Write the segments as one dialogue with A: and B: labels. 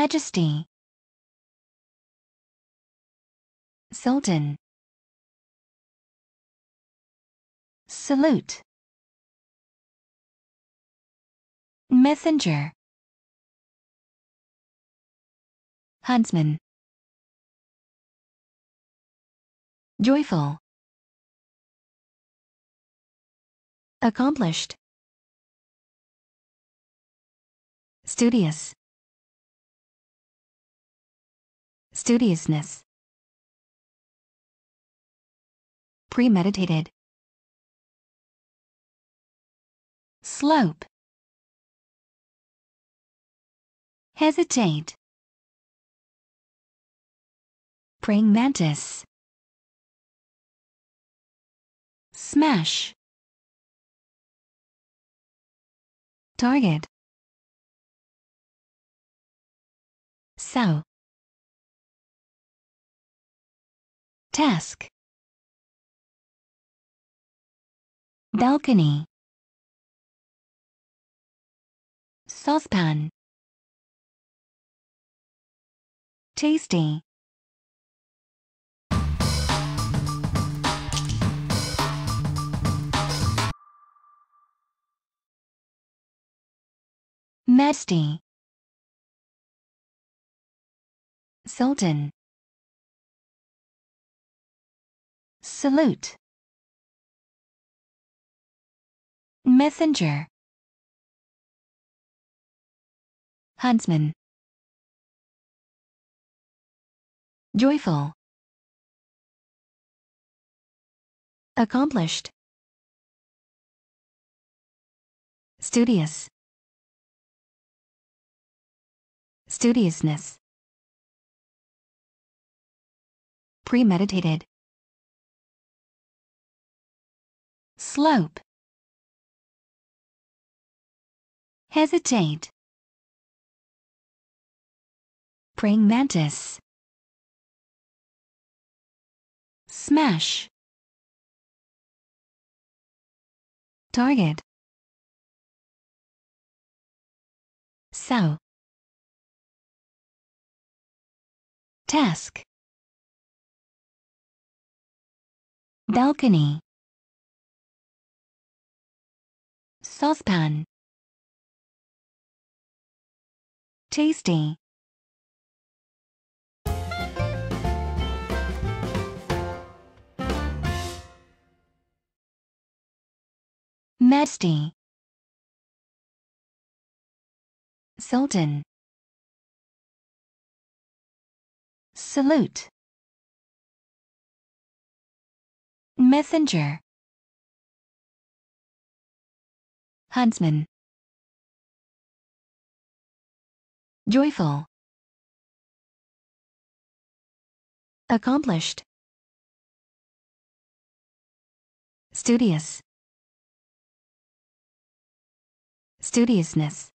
A: Majesty Sultan Salute Messenger Huntsman Joyful Accomplished Studious Studiousness. Premeditated. Slope. Hesitate. Praying mantis. Smash. Target. So. Desk Balcony Saucepan Tasty Mesty Sultan Salute. Messenger. Huntsman. Joyful. Accomplished. Studious. Studiousness. Premeditated. slope hesitate praying mantis smash target sow task balcony saucepan. Tasty. Mesty. Sultan. Salute. Messenger. Huntsman. Joyful. Accomplished. Studious. Studiousness.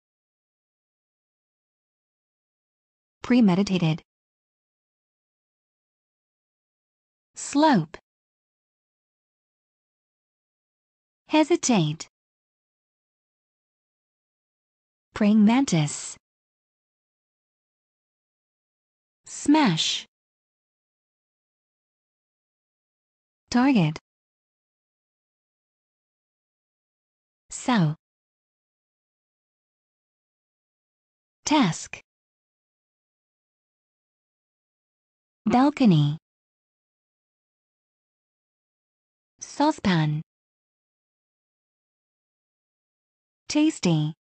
A: Premeditated. Slope. Hesitate. Praying mantis. Smash. Target. Sow. Task. Balcony. Saucepan. Tasty.